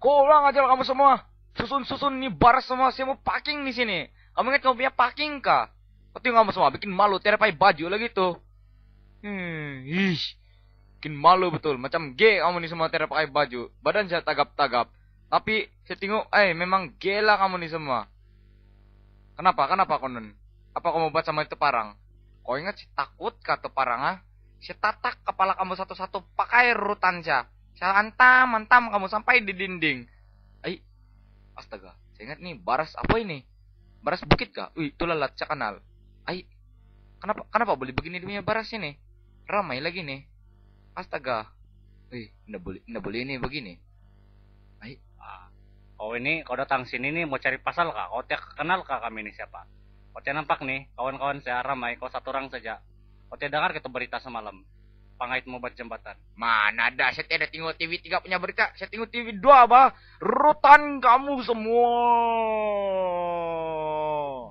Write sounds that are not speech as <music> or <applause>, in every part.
Kurang aja kamu semua. Susun-susun nih bar semua, mau packing di sini. Kamu ingat kamu punya packing kah? Tapi kamu semua bikin malu, terpai baju lagi tuh. Hmm, ih. Bikin malu betul, macam G kamu nih semua terpakai baju. Badan saya tagap-tagap. Tapi saya tengok, eh memang gila kamu nih semua. Kenapa? Kenapa konon? Apa kamu buat sama itu parang? Kau ingat sih takut kata parang ah? Saya tatak kepala kamu satu-satu pakai rutan saya. Saya hantam, hantam kamu sampai di dinding. Ai, astaga. Saya ingat nih, baras apa ini? Baras bukit kah? Wih, itulah latca kanal. Ai, kenapa kenapa boleh begini punya baras ini? Ramai lagi nih. Astaga. Wih, ndak boleh ndak boleh ini begini. Ai, ah, Oh ini kau datang sini nih mau cari pasal kah? Kau tidak kenal kah kami ini siapa? Kau tidak nampak nih kawan-kawan saya ramai. Kau satu orang saja. Kau tidak dengar kita berita semalam pangait mau buat jembatan. Mana ada, saya tidak tengok TV tiga punya berita, saya tengok TV dua apa? rutan kamu semua.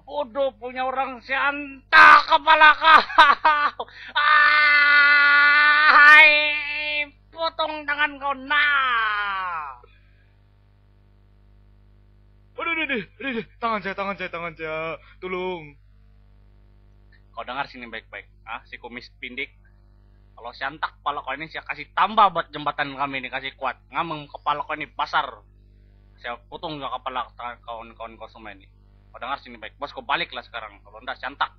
Bodoh punya orang sianta kepala kau. <laughs> Hai, potong tangan kau nah. Aduh, aduh, aduh, aduh, tangan saya, tangan saya, tangan saya, tolong. Kau dengar sini baik-baik, ah, si komis, pindik kalau siantak kepala kau ini saya kasih tambah buat jembatan kami ini kasih kuat ngameng kepala kau ini pasar saya potong juga kepala kawan-kawan kau semua ini kau dengar sini baik bos kau baliklah sekarang kalau enggak siantak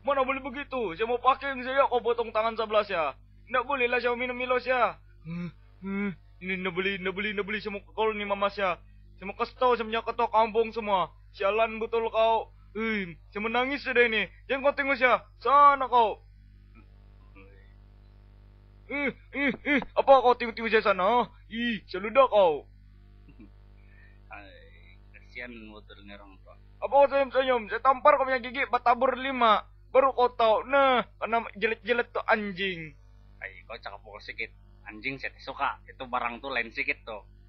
mana boleh begitu saya mau pakai saya ya. kau potong tangan sebelah saya enggak boleh lah saya minum milos ya ini enggak boleh enggak boleh enggak boleh saya mau kau ini, mama saya saya mau kasih tahu saya punya kampung semua sialan betul kau Hmm, saya menangis sudah ini. Jangan kau tengok saya. Sana kau. Eh, eh, eh, apa kau tiba-tiba jasa sana? Ih, seludah kau. Kasihan motor nerong kau. Apa kau senyum-senyum? Saya tampar kau punya gigi batabur lima. Baru kau tahu, nah, karena jelet-jelet tuh anjing. Hai, kau cakap sikit. Anjing saya suka. Itu barang tuh lain sikit tuh.